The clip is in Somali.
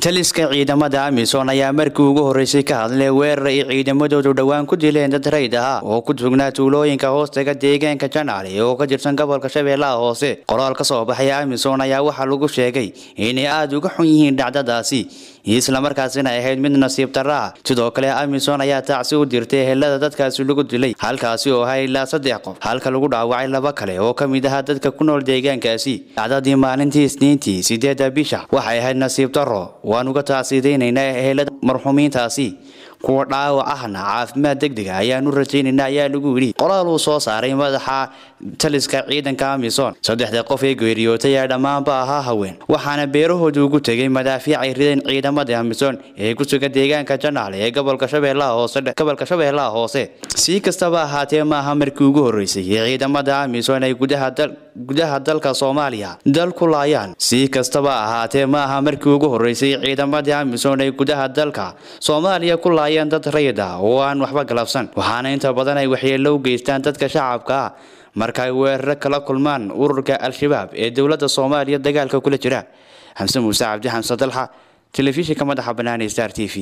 taliska ciidamada amisom ayaa markii ugu horreysay ka hadlay weerar ay ciidamadoodu dhowaan ku dileen dad rayd ah oo ku sugnaa tuulooyinka hoostaga deegaanka janaali oo ka jirsan gobolka shabeellaha hoose qoraal ka soo baxay amisom ayaa waxaa lagu sheegay inay aada uga xun yihiin dhacdadaasi iyo islamarkaasina ahayd mid nasiib darra ah sidoo kale amisom ayaa tacsi u dirtay helada dadkaasi lagu dilay halkaasi oo ahaa ilaa saddex qof halka lagu dhaawacay laba kale oo ka mid ahaa dadka ku nool deegaankaasi dhacdadii maalintii isniintii sideedda bisha waxay ahayd nasiib darro waan uga tacsiyadaynaynaa helada marxuumiintaasi kuwa dhaawac ahna caafimaad degdega ayaanu rajaynayna ayaa lagu yidhi qoraal uu soo saaray madaxa taliska ciidanka amisom saddexda qof ee geeriyootay ee dhammaanba ahaa haween waxaana beerahooda ugu tegay madaafiic ay rideen ciidamada amisom ee ku sugan deegaanka janaale ee gobolka shabeellaha hoose si kastaba ahaatee maaha markii ugu horreysay ee ciidamada amisom ay gudaha gudaha dalka soomaaliya dal ku laayaan si kastaba ahaatee ma aha markii ugu horreysay ciidamadii amisom ay gudaha dalka soomaaliya ku laayeen dad rayid ah oo aan waxba galabsan waxaana inta badan ay waxyeello u geystaan dadka shacabka ah marka ay weeraro kala kulmaan ururka al-shabaab ee dowladda soomaaliya dagaalka kula jira xamse muuse cabdi xamse dalxa telefishinka madaxa bannaan star t v